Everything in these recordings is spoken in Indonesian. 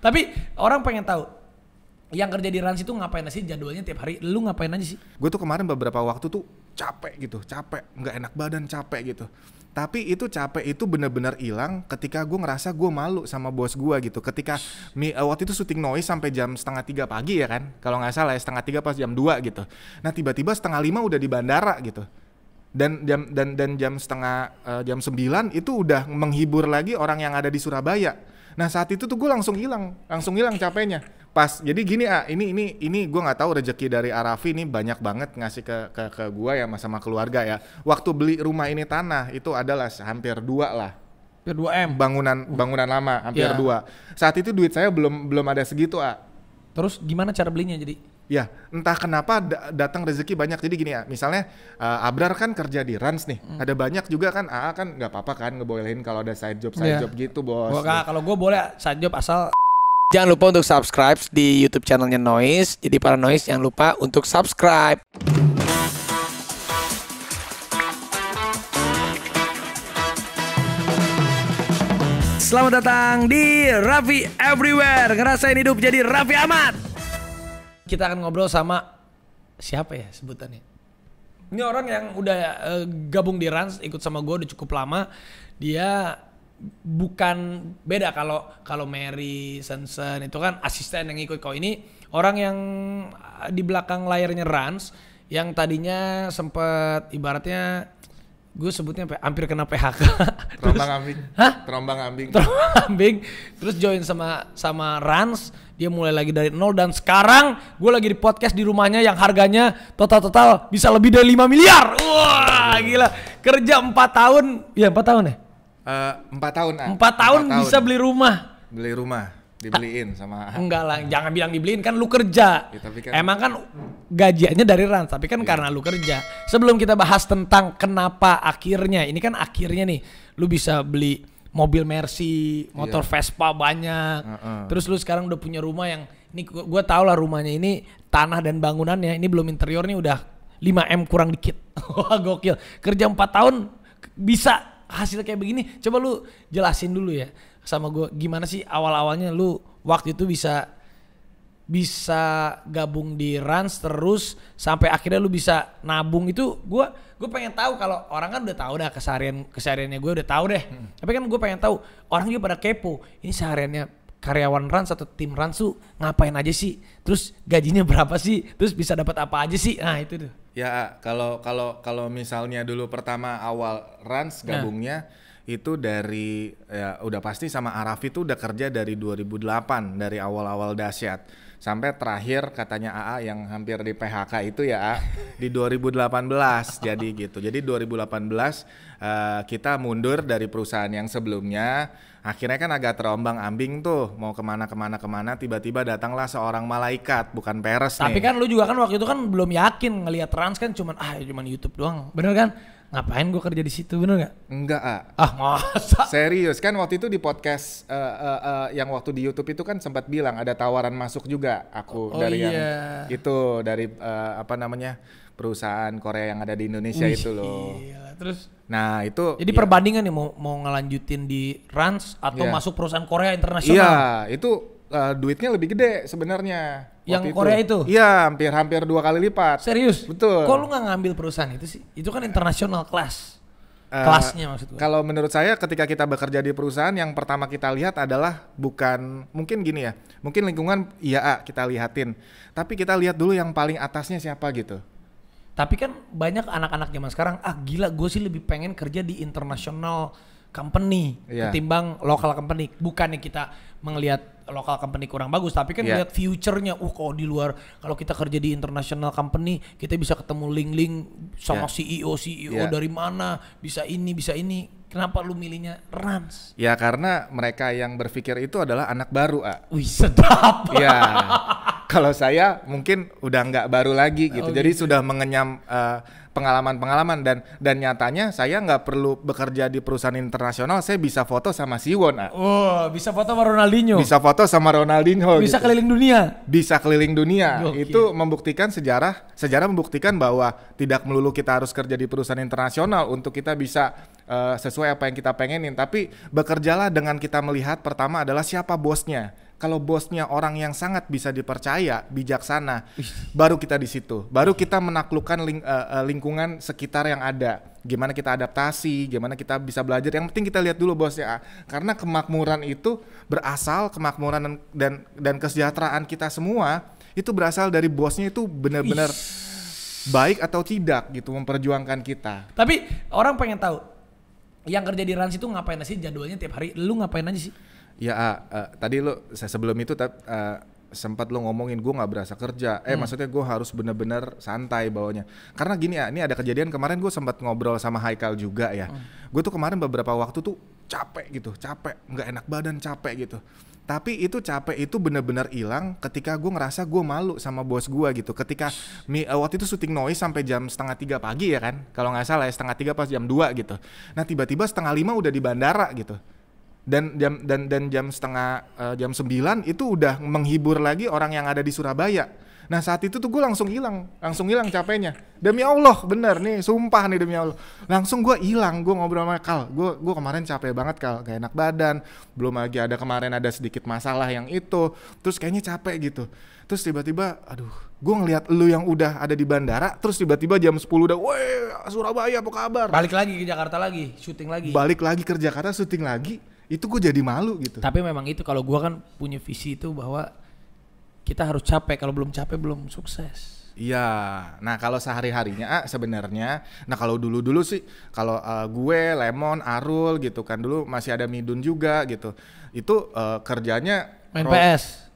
Tapi orang pengen tahu yang kerja di Rans itu ngapain sih jadwalnya tiap hari? Lu ngapain aja sih? Gue tuh kemarin beberapa waktu tuh capek gitu, capek, nggak enak badan, capek gitu. Tapi itu capek itu benar-benar hilang ketika gue ngerasa gue malu sama bos gue gitu. Ketika mi, eh, waktu itu syuting noise sampai jam setengah tiga pagi ya kan, kalau nggak salah ya setengah tiga pas jam dua gitu. Nah tiba-tiba setengah lima udah di bandara gitu dan jam dan dan jam setengah uh, jam sembilan itu udah menghibur lagi orang yang ada di Surabaya Nah saat itu tuh gue langsung hilang, langsung hilang capeknya. Pas jadi gini ah ini ini ini gue nggak tahu rezeki dari Arafi ini banyak banget ngasih ke ke ke gue ya sama keluarga ya. Waktu beli rumah ini tanah itu adalah hampir dua lah hampir dua m bangunan bangunan lama hampir yeah. dua saat itu duit saya belum belum ada segitu ah terus gimana cara belinya jadi Ya, entah kenapa da datang rezeki banyak. Jadi gini ya, misalnya uh, Abrar kan kerja di Rans nih. Hmm. Ada banyak juga kan AA kan nggak apa-apa kan ngebolehin kalau ada side job side yeah. job gitu, Bos. Gua kalau gue boleh side job asal Jangan lupa untuk subscribe di YouTube channelnya Noise. Jadi para Noise jangan lupa untuk subscribe. Selamat datang di Raffi Everywhere. Ngerasain hidup jadi Raffi amat kita akan ngobrol sama siapa ya sebutannya. Ini orang yang udah uh, gabung di Rans, ikut sama gue udah cukup lama. Dia bukan beda kalau kalau Mary Sensen itu kan asisten yang ikut kau ini orang yang eh, di belakang layarnya Rans yang tadinya sempat ibaratnya gue sebutnya hampir kena PHK terombang ambing hah terombang ambing terombang ambing terus join sama sama Rans dia mulai lagi dari nol dan sekarang gue lagi di podcast di rumahnya yang harganya total total bisa lebih dari 5 miliar wah gila kerja 4 iya, tahun ya 4 eh, tahun ya empat uh, tahun 4 tahun, 4 bisa tahun. beli rumah beli rumah Dibeliin sama Enggak lah, hmm. jangan bilang dibeliin kan lu kerja. Ya, tapi kan... Emang kan gajinya dari ran tapi kan ya. karena lu kerja. Sebelum kita bahas tentang kenapa akhirnya, ini kan akhirnya nih lu bisa beli mobil Mercy, motor ya. Vespa banyak. Uh -uh. Terus lu sekarang udah punya rumah yang ini gue tau lah rumahnya ini tanah dan bangunannya ini belum interior nih udah 5M kurang dikit. Wah gokil. Kerja empat tahun bisa hasil kayak begini. Coba lu jelasin dulu ya sama gue gimana sih awal-awalnya lu waktu itu bisa bisa gabung di Rans terus sampai akhirnya lu bisa nabung itu gue gue pengen tahu kalau orang kan udah tahu dah keseharian kesehariannya gue udah tahu deh hmm. tapi kan gue pengen tahu orang juga pada kepo ini sehariannya karyawan Rans atau tim Rans tuh ngapain aja sih terus gajinya berapa sih terus bisa dapat apa aja sih nah itu tuh ya kalau kalau kalau misalnya dulu pertama awal Rans nah. gabungnya nah itu dari ya udah pasti sama Arafi itu udah kerja dari 2008 dari awal-awal dahsyat sampai terakhir katanya AA yang hampir di PHK itu ya di 2018 jadi gitu. Jadi 2018 uh, eh, kita mundur dari perusahaan yang sebelumnya akhirnya kan agak terombang ambing tuh mau kemana kemana kemana tiba-tiba datanglah seorang malaikat bukan peres tapi nih. kan lu juga kan waktu itu kan belum yakin ngelihat trans kan cuman ah ya cuman YouTube doang bener kan ngapain gue kerja di situ bener nggak? Enggak ah. Ah masa? Serius kan waktu itu di podcast uh, uh, uh, yang waktu di YouTube itu kan sempat bilang ada tawaran masuk juga aku oh, dari iya. yang itu dari uh, apa namanya perusahaan Korea yang ada di Indonesia Wih, itu loh. Iya. Terus? Nah itu. Jadi ya. perbandingan nih mau mau ngelanjutin di Rans atau iya. masuk perusahaan Korea internasional? Iya itu uh, duitnya lebih gede sebenarnya. Yang Korea itu? Iya, hampir-hampir dua kali lipat. Serius? Betul. Kok lu gak ngambil perusahaan itu sih? Itu kan international class. Uh, eh, kelasnya maksud gue. Kalau menurut saya ketika kita bekerja di perusahaan yang pertama kita lihat adalah bukan mungkin gini ya. Mungkin lingkungan iya kita lihatin. Tapi kita lihat dulu yang paling atasnya siapa gitu. Tapi kan banyak anak-anak zaman sekarang ah gila gue sih lebih pengen kerja di international company yeah. ketimbang lokal company. Bukannya kita melihat lokal company kurang bagus tapi kan yeah. lihat future-nya uh kalau di luar kalau kita kerja di international company kita bisa ketemu link-link sama yeah. CEO CEO yeah. dari mana bisa ini bisa ini kenapa lu milihnya Rans ya karena mereka yang berpikir itu adalah anak baru ah wih sedap ya kalau saya mungkin udah nggak baru lagi gitu oh, jadi gitu. Ya? sudah mengenyam uh, pengalaman-pengalaman dan dan nyatanya saya nggak perlu bekerja di perusahaan internasional, saya bisa foto sama Siwon. Ah. Oh, bisa foto sama Ronaldinho. Bisa foto sama Ronaldinho. Bisa gitu. keliling dunia. Bisa keliling dunia. Itu membuktikan sejarah, sejarah membuktikan bahwa tidak melulu kita harus kerja di perusahaan internasional untuk kita bisa uh, sesuai apa yang kita pengenin, tapi bekerjalah dengan kita melihat pertama adalah siapa bosnya kalau bosnya orang yang sangat bisa dipercaya, bijaksana, baru kita di situ. Baru kita menaklukkan ling, uh, lingkungan sekitar yang ada. Gimana kita adaptasi, gimana kita bisa belajar. Yang penting kita lihat dulu bosnya. Karena kemakmuran itu berasal kemakmuran dan dan, dan kesejahteraan kita semua itu berasal dari bosnya itu benar-benar baik atau tidak gitu memperjuangkan kita. Tapi orang pengen tahu yang kerja di Rans itu ngapain sih jadwalnya tiap hari? Lu ngapain aja sih? Ya uh, tadi lu sebelum itu tapi uh, ah, sempat lu ngomongin gue nggak berasa kerja. Eh hmm. maksudnya gue harus bener-bener santai bawanya. Karena gini ya, ini ada kejadian kemarin gue sempat ngobrol sama Haikal juga ya. Hmm. Gue tuh kemarin beberapa waktu tuh capek gitu, capek, nggak enak badan, capek gitu tapi itu capek itu benar-benar hilang ketika gue ngerasa gue malu sama bos gue gitu ketika mi, uh, waktu itu syuting noise sampai jam setengah tiga pagi ya kan kalau nggak salah ya setengah tiga pas jam dua gitu nah tiba-tiba setengah lima udah di bandara gitu dan jam dan dan jam setengah uh, jam sembilan itu udah menghibur lagi orang yang ada di Surabaya Nah saat itu tuh gue langsung hilang, langsung hilang capeknya. Demi Allah, bener nih, sumpah nih demi Allah. Langsung gue hilang, gue ngobrol sama Kal, gue gue kemarin capek banget Kal, gak enak badan, belum lagi ada kemarin ada sedikit masalah yang itu, terus kayaknya capek gitu. Terus tiba-tiba, aduh, gue ngeliat lu yang udah ada di bandara, terus tiba-tiba jam 10 udah, woi Surabaya apa kabar? Balik lagi ke Jakarta lagi, syuting lagi. Balik lagi ke Jakarta, syuting lagi, itu gue jadi malu gitu. Tapi memang itu kalau gue kan punya visi itu bahwa kita harus capek kalau belum capek belum sukses Iya, nah kalau sehari-harinya ah, sebenarnya, nah kalau dulu-dulu sih, kalau uh, gue, Lemon, Arul gitu kan dulu masih ada Midun juga gitu, itu uh, kerjanya main PS,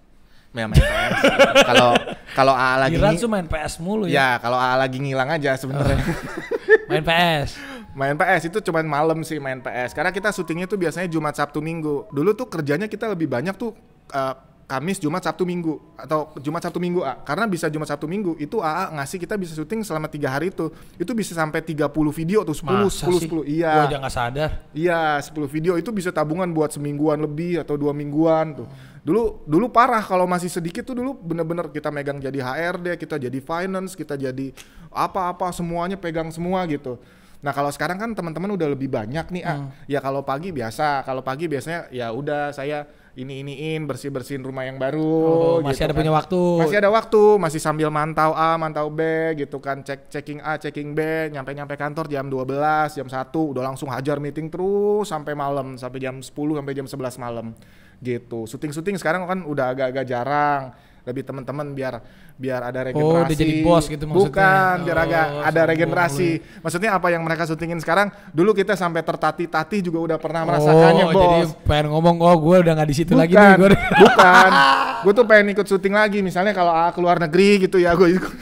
ya main PS. Kalau kalau a lagi Giran tuh main PS mulu ya. Ya kalau a lagi ngilang aja sebenarnya. Oh. main PS. main PS itu cuma malam sih main PS. Karena kita syutingnya tuh biasanya Jumat Sabtu Minggu. Dulu tuh kerjanya kita lebih banyak tuh uh, Kamis, Jumat, Sabtu, Minggu atau Jumat, Sabtu, Minggu A. Karena bisa Jumat, Sabtu, Minggu itu AA ngasih kita bisa syuting selama tiga hari itu. Itu bisa sampai 30 video atau 10 Masa 10 10. Iya. Gua aja gak sadar. Iya, 10 video itu bisa tabungan buat semingguan lebih atau dua mingguan tuh. Dulu dulu parah kalau masih sedikit tuh dulu bener-bener kita megang jadi HRD, kita jadi finance, kita jadi apa-apa semuanya pegang semua gitu. Nah kalau sekarang kan teman-teman udah lebih banyak nih, ah. ya kalau pagi biasa, kalau pagi biasanya ya udah saya ini iniin bersih bersihin rumah yang baru oh, masih kan. ada punya kan. waktu masih ada waktu masih sambil mantau A mantau B gitu kan cek checking A checking B nyampe nyampe kantor jam 12 jam satu udah langsung hajar meeting terus sampai malam sampai jam 10 sampai jam 11 malam gitu syuting syuting sekarang kan udah agak-agak jarang lebih teman-teman biar biar ada oh, regenerasi. Oh, dia jadi bos gitu maksudnya. Bukan, biar oh, agak ada regenerasi. Boleh. Maksudnya apa yang mereka syutingin sekarang? Dulu kita sampai tertatih-tatih juga udah pernah oh, merasakannya, oh, Jadi pengen ngomong, oh gue udah nggak di situ lagi nih, gue. Bukan, gue tuh pengen ikut syuting lagi. Misalnya kalau ah, keluar negeri gitu ya, gue ikut.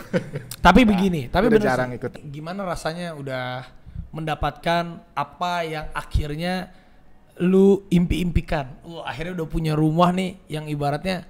tapi begini, nah, tapi benar jarang ikut. Gimana rasanya udah mendapatkan apa yang akhirnya lu impi-impikan. Lu oh, akhirnya udah punya rumah nih yang ibaratnya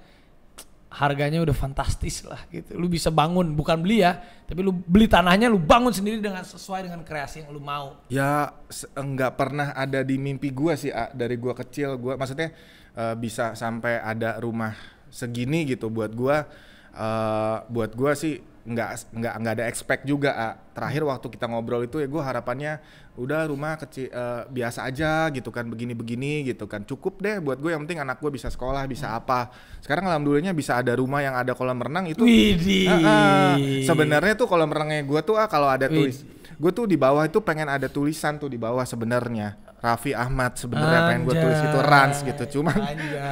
harganya udah fantastis lah gitu. Lu bisa bangun, bukan beli ya, tapi lu beli tanahnya lu bangun sendiri dengan sesuai dengan kreasi yang lu mau. Ya enggak pernah ada di mimpi gua sih A. dari gua kecil gua maksudnya uh, bisa sampai ada rumah segini gitu buat gua uh, buat gua sih nggak nggak nggak ada expect juga A. terakhir waktu kita ngobrol itu ya gue harapannya udah rumah kecil uh, eh, biasa aja gitu kan begini begini gitu kan cukup deh buat gue yang penting anak gue bisa sekolah bisa hmm. apa sekarang alhamdulillahnya bisa ada rumah yang ada kolam renang itu Uh, uh, sebenarnya tuh kolam renangnya gue tuh ah kalau ada tulis gue tuh di bawah itu pengen ada tulisan tuh di bawah sebenarnya Raffi Ahmad sebenarnya pengen gue tulis itu Rans gitu cuman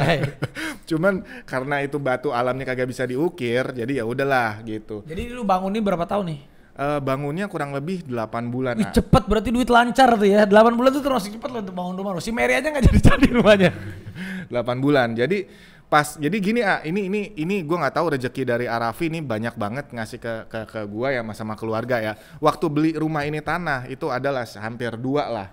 cuman karena itu batu alamnya kagak bisa diukir jadi ya udahlah gitu jadi lu bangun ini berapa tahun nih uh, bangunnya kurang lebih 8 bulan. Wih, cepet berarti duit lancar tuh ya. 8 bulan tuh terus cepet loh untuk bangun rumah Si Mary aja nggak jadi-jadi rumahnya. 8 bulan. Jadi pas jadi gini ah ini ini ini gue nggak tahu rezeki dari Arafi ini banyak banget ngasih ke ke, ke gue ya sama keluarga ya waktu beli rumah ini tanah itu adalah hampir dua lah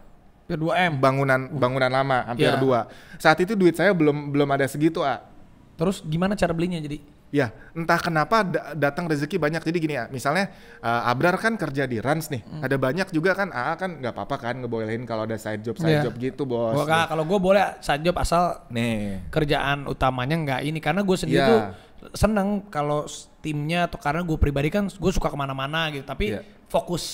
Hampir 2 M. Bangunan uh. bangunan lama hampir yeah. 2. Saat itu duit saya belum belum ada segitu, A. Terus gimana cara belinya jadi? Ya, entah kenapa da datang rezeki banyak. Jadi gini ya, misalnya uh, Abrar kan kerja di Rans nih. Hmm. Ada banyak juga kan AA kan nggak apa-apa kan ngebolehin kalau ada side job side yeah. job gitu, Bos. Gua, kalau gue boleh side job asal nih kerjaan utamanya nggak ini karena gue sendiri yeah. tuh seneng kalau timnya atau karena gue pribadi kan gue suka kemana-mana gitu tapi yeah. fokus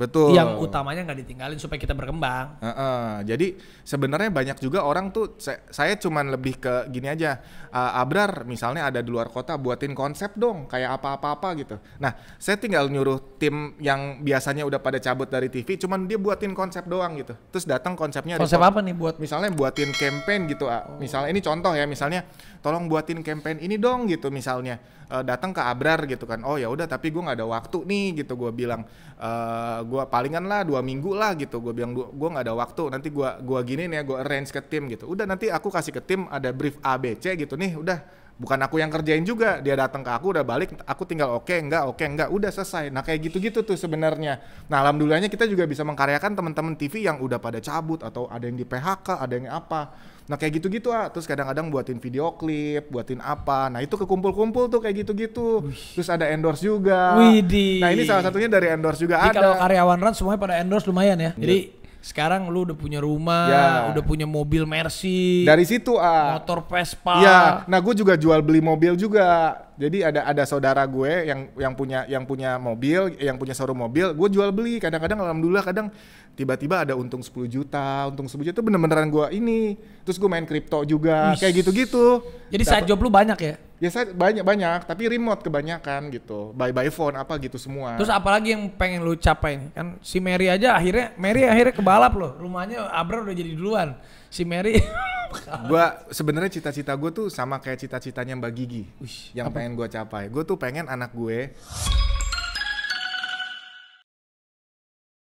Betul. Yang utamanya nggak ditinggalin supaya kita berkembang. Uh, uh. Jadi sebenarnya banyak juga orang tuh saya, saya cuman lebih ke gini aja. Uh, Abrar misalnya ada di luar kota buatin konsep dong kayak apa-apa-apa gitu. Nah, saya tinggal nyuruh tim yang biasanya udah pada cabut dari TV cuman dia buatin konsep doang gitu. Terus datang konsepnya Konsep apa nih buat misalnya buatin campaign gitu. Uh. Ah. Oh. Misalnya ini contoh ya, misalnya tolong buatin campaign ini dong gitu misalnya. Eh, datang ke Abrar gitu kan. Oh ya udah tapi gue nggak ada waktu nih gitu gue bilang uh, gue palingan lah dua minggu lah gitu gue bilang gue nggak ada waktu nanti gue gua gini nih ya gue arrange ke tim gitu udah nanti aku kasih ke tim ada brief A B C gitu nih udah bukan aku yang kerjain juga dia datang ke aku udah balik aku tinggal oke okay, enggak oke okay, enggak udah selesai nah kayak gitu-gitu tuh sebenarnya nah alhamdulillahnya kita juga bisa mengkaryakan teman-teman TV yang udah pada cabut atau ada yang di PHK ada yang apa nah kayak gitu-gitu ah terus kadang-kadang buatin video klip buatin apa nah itu kekumpul-kumpul tuh kayak gitu-gitu terus ada endorse juga Widih. nah ini salah satunya dari endorse juga jadi ada kalau karyawan run, semuanya pada endorse lumayan ya iya. jadi sekarang lu udah punya rumah, ya. udah punya mobil Mercy. Dari situ ah. Motor Vespa. Iya, nah gue juga jual beli mobil juga. Jadi ada ada saudara gue yang yang punya yang punya mobil, yang punya showroom mobil, gue jual beli. Kadang-kadang alhamdulillah kadang tiba-tiba ada untung 10 juta, untung 10 juta itu bener-beneran gue ini. Terus gue main kripto juga, Ush. kayak gitu-gitu. Jadi saat job lu banyak ya? Ya saya banyak-banyak, tapi remote kebanyakan gitu. By by phone apa gitu semua. Terus apalagi yang pengen lu capai kan si Mary aja akhirnya Mary akhirnya kebalap loh. Rumahnya Abra udah jadi duluan. Si Mary gue sebenarnya cita-cita gue tuh sama kayak cita-citanya Mbak Gigi Uish, yang apa? pengen gue capai. Gue tuh pengen anak gue